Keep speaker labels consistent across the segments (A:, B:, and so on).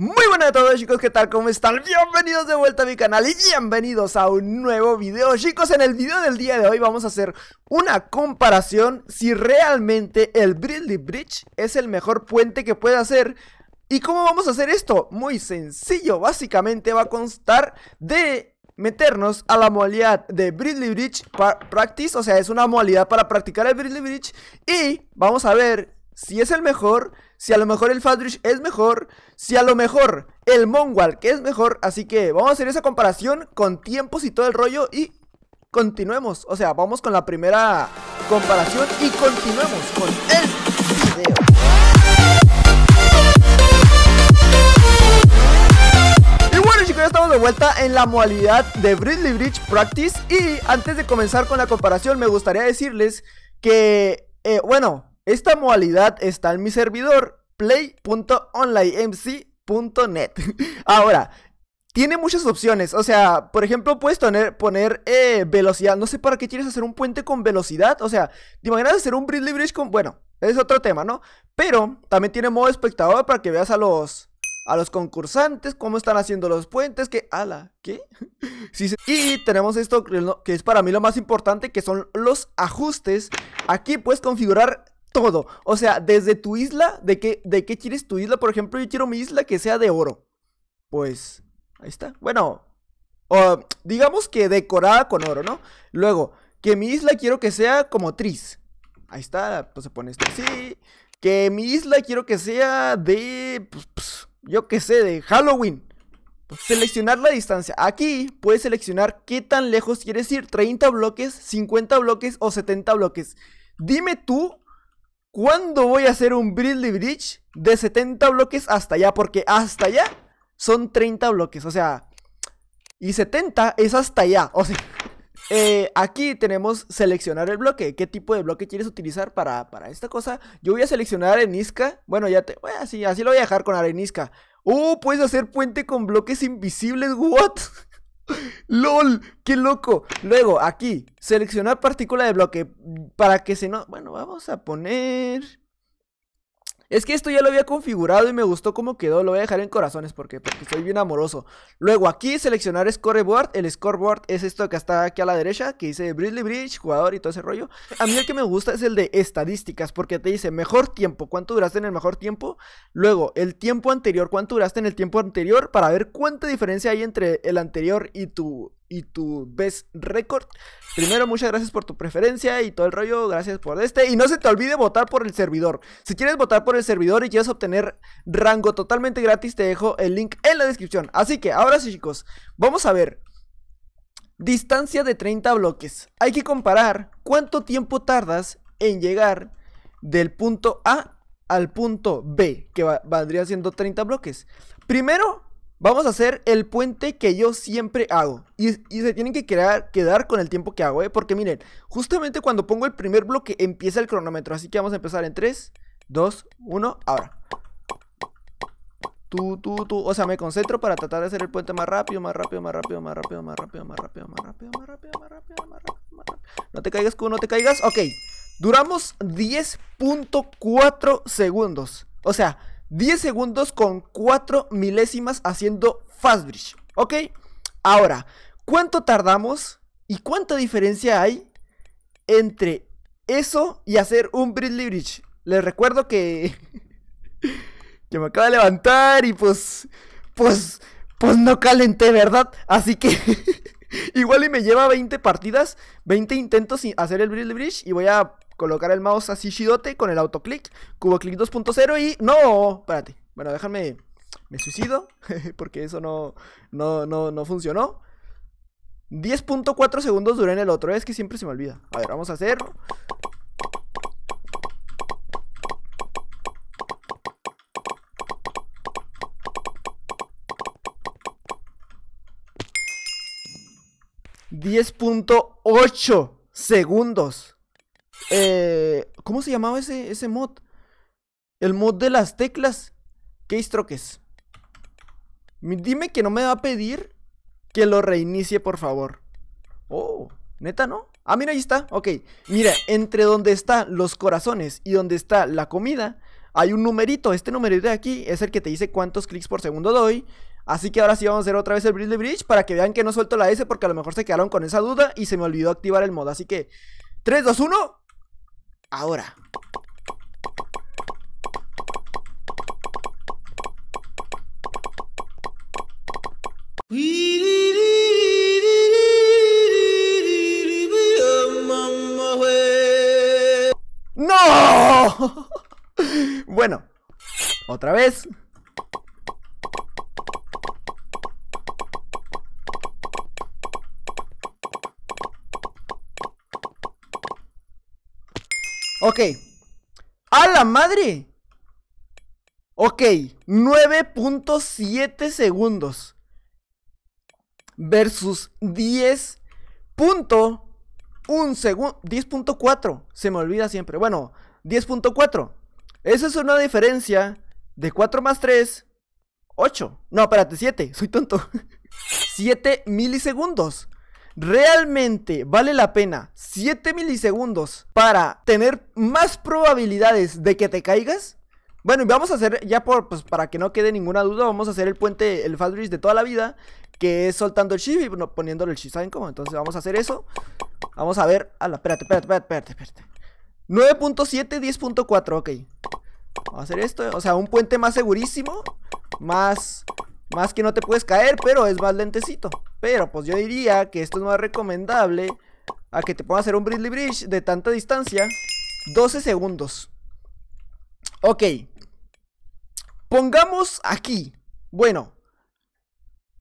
A: Muy buenas a todos chicos, ¿qué tal? ¿Cómo están? Bienvenidos de vuelta a mi canal y bienvenidos a un nuevo video Chicos, en el video del día de hoy vamos a hacer una comparación Si realmente el Bridley Bridge es el mejor puente que puede hacer ¿Y cómo vamos a hacer esto? Muy sencillo, básicamente va a constar de meternos a la modalidad de Bridley Bridge Practice O sea, es una modalidad para practicar el Bridley Bridge Y vamos a ver si es el mejor si a lo mejor el Fadrich es mejor, si a lo mejor el que es mejor. Así que vamos a hacer esa comparación con tiempos y todo el rollo y continuemos. O sea, vamos con la primera comparación y continuemos con el video. Y bueno chicos, ya estamos de vuelta en la modalidad de Bridley Bridge Practice Y antes de comenzar con la comparación me gustaría decirles que, eh, bueno, esta modalidad está en mi servidor play.onlinemc.net. Ahora, tiene muchas opciones. O sea, por ejemplo, puedes poner eh, velocidad. No sé para qué quieres hacer un puente con velocidad. O sea, te imaginas hacer un bridge Bridge con. Bueno, es otro tema, ¿no? Pero también tiene modo espectador para que veas a los. A los concursantes, cómo están haciendo los puentes, que... ¡Ala! ¿Qué? Y tenemos esto que es para mí lo más importante, que son los ajustes. Aquí puedes configurar todo. O sea, desde tu isla, ¿de qué, ¿de qué quieres tu isla? Por ejemplo, yo quiero mi isla que sea de oro. Pues, ahí está. Bueno, digamos que decorada con oro, ¿no? Luego, que mi isla quiero que sea como tris. Ahí está, pues se pone esto así. Que mi isla quiero que sea de, pues, pues, yo qué sé, de Halloween. Pues, seleccionar la distancia. Aquí puedes seleccionar qué tan lejos quieres ir. 30 bloques, 50 bloques o 70 bloques. Dime tú ¿Cuándo voy a hacer un Bridley Bridge de 70 bloques hasta allá? Porque hasta allá son 30 bloques, o sea... Y 70 es hasta allá, o sea... Eh, aquí tenemos seleccionar el bloque. ¿Qué tipo de bloque quieres utilizar para, esta cosa? Yo voy a seleccionar arenisca. Bueno, ya te. así, así lo voy a dejar con arenisca. Oh, puedes hacer puente con bloques invisibles. What? ¡Lol! ¡Qué loco! Luego, aquí, seleccionar partícula de bloque para que se no... Bueno, vamos a poner... Es que esto ya lo había configurado y me gustó cómo quedó. Lo voy a dejar en corazones porque, porque soy bien amoroso. Luego aquí seleccionar scoreboard. El scoreboard es esto que está aquí a la derecha, que dice Bridley Bridge, jugador y todo ese rollo. A mí el que me gusta es el de estadísticas porque te dice mejor tiempo, cuánto duraste en el mejor tiempo. Luego el tiempo anterior, cuánto duraste en el tiempo anterior para ver cuánta diferencia hay entre el anterior y tu y tu best record. Primero, muchas gracias por tu preferencia y todo el rollo. Gracias por este. Y no se te olvide votar por el servidor. Si quieres votar por el servidor y quieres obtener rango totalmente gratis, te dejo el link en la descripción. Así que ahora sí, chicos, vamos a ver. Distancia de 30 bloques. Hay que comparar cuánto tiempo tardas en llegar del punto A al punto B, que valdría siendo 30 bloques. Primero, Vamos a hacer el puente que yo siempre hago. Y, se tienen que quedar, con el tiempo que hago, ¿eh? Porque miren, justamente cuando pongo el primer bloque empieza el cronómetro. Así que vamos a empezar en 3, 2, 1, ahora. Tú, tú, tú. O sea, me concentro para tratar de hacer el puente más rápido, más rápido, más rápido, más rápido, más rápido, más rápido, más rápido, más rápido, más rápido, más rápido, más rápido. No te caigas, Q, no te caigas. Ok. Duramos 10.4 segundos. O sea, 10 segundos con 4 milésimas haciendo fast bridge. ¿Ok? Ahora, ¿cuánto tardamos y cuánta diferencia hay entre eso y hacer un Bridley Bridge? Les recuerdo que... que me acaba de levantar y pues... Pues... Pues no calenté, ¿verdad? Así que... Igual y me lleva 20 partidas, 20 intentos sin hacer el bridge Bridge y voy a colocar el mouse así shidote con el autoclick, cubo 2.0 y... ¡No! Espérate. Bueno, déjame... Me suicido porque eso no, no, no, no funcionó. 10.4 segundos duré en el otro. Es que siempre se me olvida. A ver, vamos a hacer... ¡10.8 segundos! Eh, ¿Cómo se llamaba ese, ese mod? El mod de las teclas Keystrokes. Dime que no me va a pedir que lo reinicie, por favor. Oh, neta, ¿no? Ah, mira, ahí está. Ok. Mira, entre donde están los corazones y donde está la comida, hay un numerito. Este numerito de aquí es el que te dice cuántos clics por segundo doy. Así que ahora sí vamos a hacer otra vez el Bridge Bridge para que vean que no suelto la S porque a lo mejor se quedaron con esa duda y se me olvidó activar el mod. Así que, 3, 2, 1. Ahora. ¡No! Bueno, otra vez. Ok. ¡A la madre! Ok, 9.7 segundos. Versus 10.1 segundo. 10.4. Se me olvida siempre. Bueno, 10.4. Esa es una diferencia de 4 más 3. 8. No, espérate, 7. Soy tonto. 7 milisegundos. ¿Realmente vale la pena 7 milisegundos para tener más probabilidades de que te caigas? Bueno, vamos a hacer, ya por, pues para que no quede ninguna duda, vamos a hacer el puente, el bridge de toda la vida, que es soltando el shift y poniéndole el shift, ¿saben cómo? Entonces vamos a hacer eso. Vamos a ver, a espérate, espérate, espérate, espérate, espérate. 9.7, 10.4, ok. Vamos a hacer esto, o sea, un puente más segurísimo, más, más que no te puedes caer, pero es más lentecito. Pero pues yo diría que esto es más recomendable a que te pongas a hacer un Bridley Bridge de tanta distancia. 12 segundos. Ok. Pongamos aquí. Bueno.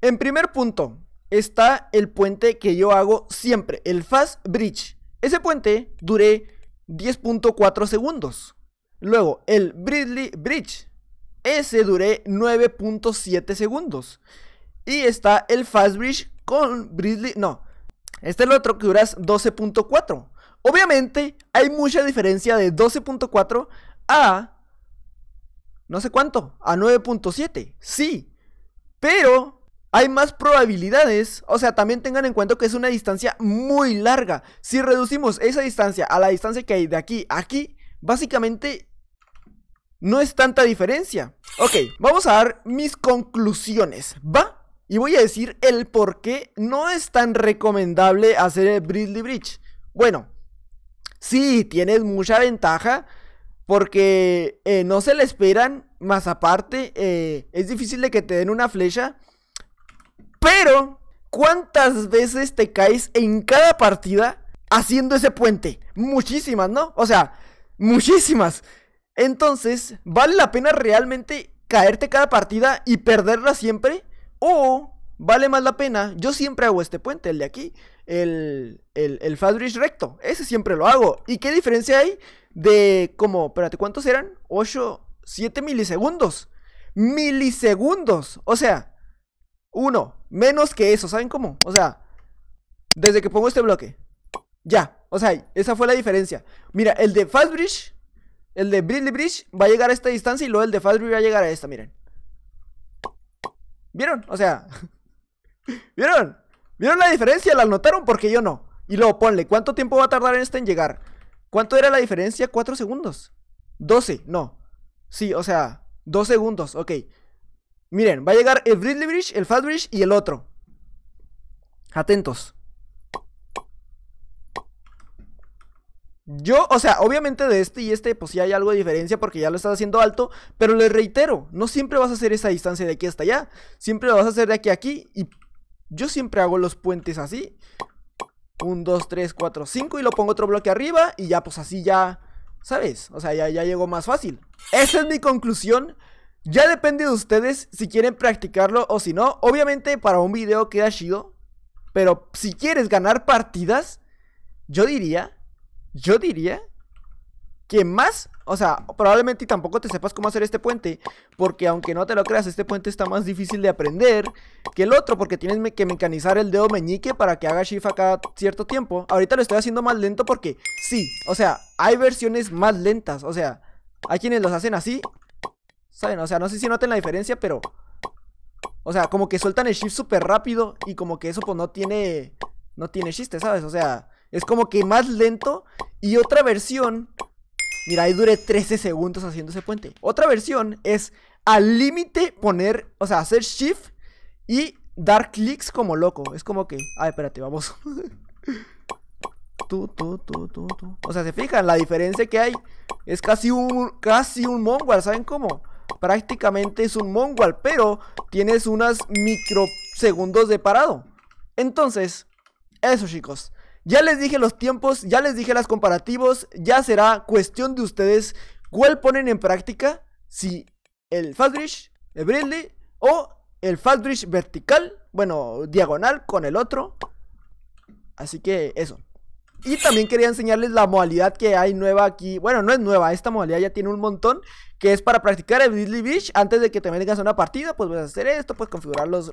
A: En primer punto está el puente que yo hago siempre, el Fast Bridge. Ese puente duré 10.4 segundos. Luego, el Bridley Bridge. Ese duré 9.7 segundos. Y está el Fast Bridge con Bridley. No, este es el otro que duras 12.4. Obviamente hay mucha diferencia de 12.4 a no sé cuánto, a 9.7. Sí, pero hay más probabilidades. O sea, también tengan en cuenta que es una distancia muy larga. Si reducimos esa distancia a la distancia que hay de aquí a aquí, básicamente no es tanta diferencia. Ok, vamos a dar mis conclusiones. ¿Va? Y voy a decir el por qué no es tan recomendable hacer el Brizzly Bridge. Bueno, sí, tienes mucha ventaja porque eh, no se le esperan, más aparte, eh, es difícil de que te den una flecha. Pero, ¿cuántas veces te caes en cada partida haciendo ese puente? Muchísimas, ¿no? O sea, muchísimas. Entonces, ¿vale la pena realmente caerte cada partida y perderla siempre? O vale más la pena, yo siempre hago este puente, el de aquí, el, el, recto, ese siempre lo hago. ¿Y qué diferencia hay de como, espérate, ¿cuántos eran? 8, 7 milisegundos. Milisegundos. O sea, uno, menos que eso, ¿saben cómo? O sea, desde que pongo este bloque, ya. O sea, esa fue la diferencia. Mira, el de fast el de Bridley Bridge va a llegar a esta distancia y luego el de fast va a llegar a esta, miren. ¿Vieron? O sea, ¿vieron? ¿Vieron la diferencia? ¿La notaron? Porque yo no. Y luego ponle, ¿cuánto tiempo va a tardar en este en llegar? ¿Cuánto era la diferencia? 4 segundos. 12, no. Sí, o sea, 2 segundos, ok. Miren, va a llegar el Bridley Bridge, el Fat Bridge y el otro. Atentos. Yo, o sea, obviamente de este y este, pues si hay algo de diferencia porque ya lo estás haciendo alto, pero les reitero, no siempre vas a hacer esa distancia de aquí hasta allá, siempre lo vas a hacer de aquí a aquí y yo siempre hago los puentes así. 1, 2, 3, cuatro, 5 y lo pongo otro bloque arriba y ya pues así ya, ¿sabes? O sea, ya, ya llegó más fácil. Esa es mi conclusión. Ya depende de ustedes si quieren practicarlo o si no. Obviamente para un video queda chido, pero si quieres ganar partidas, yo diría yo diría que más, o sea, probablemente y tampoco te sepas cómo hacer este puente, porque aunque no te lo creas, este puente está más difícil de aprender que el otro, porque tienes que mecanizar el dedo meñique para que haga shift a cada cierto tiempo. Ahorita lo estoy haciendo más lento porque sí, o sea, hay versiones más lentas, o sea, hay quienes los hacen así, ¿saben? O sea, no sé si noten la diferencia, pero... O sea, como que sueltan el shift súper rápido y como que eso pues no tiene... No tiene chiste, ¿sabes? O sea, es como que más lento. Y otra versión. Mira, ahí duré 13 segundos haciendo ese puente. Otra versión es al límite poner, o sea, hacer shift y dar clics como loco. Es como que, ay, espérate, vamos. O sea, se fijan, la diferencia que hay es casi un, casi un mongual, ¿saben cómo? Prácticamente es un mongual, pero tienes unas microsegundos de parado. Entonces, eso chicos. Ya les dije los tiempos, ya les dije las comparativos, ya será cuestión de ustedes cuál ponen en práctica, si el Faldrich, el Brindley o el Faldrich vertical, bueno, diagonal con el otro. Así que eso. Y también quería enseñarles la modalidad que hay nueva aquí. Bueno, no es nueva, esta modalidad ya tiene un montón. Que es para practicar el Grizzly Beach. Antes de que te vengas a una partida, pues vas a hacer esto. Pues configurar los,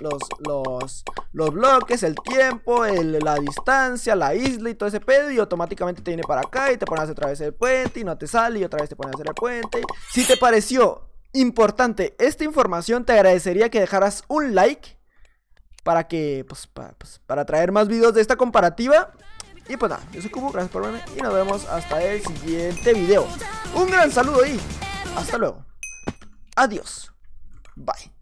A: bloques, el tiempo, la distancia, la isla y todo ese pedo. Y automáticamente te viene para acá y te pones otra vez el puente. Y no te sale y otra vez te pones a hacer el puente. Si te pareció importante esta información, te agradecería que dejaras un like. Para que, pues, para, pues, para traer más videos de esta comparativa. Y pues nada, yo soy Cubo, gracias por verme y nos vemos hasta el siguiente video. Un gran saludo y hasta luego. Adiós. Bye.